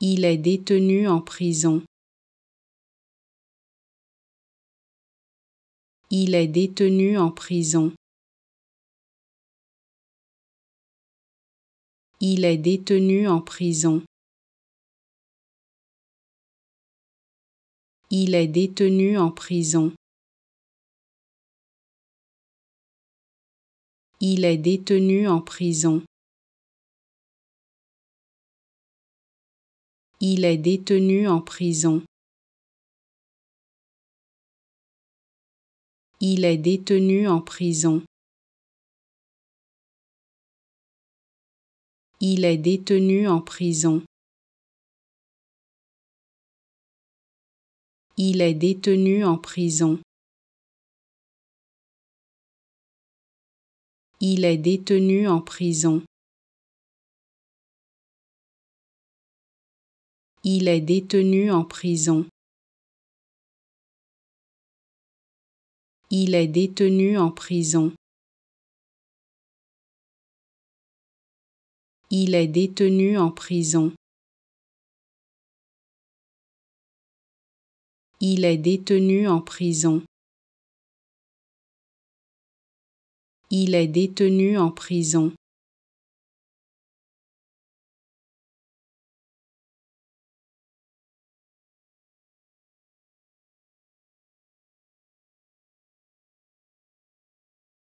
Il est détenu en prison. Il est détenu en prison. Il est détenu en prison. Il est détenu en prison. Il est détenu en prison. Il est détenu en prison. Il est détenu en prison. Il est détenu en prison. Il est détenu en prison. Il est détenu en prison. il est détenu en prison. Il est détenu en prison. Il est détenu en prison. Il est détenu en prison. Il est détenu en prison.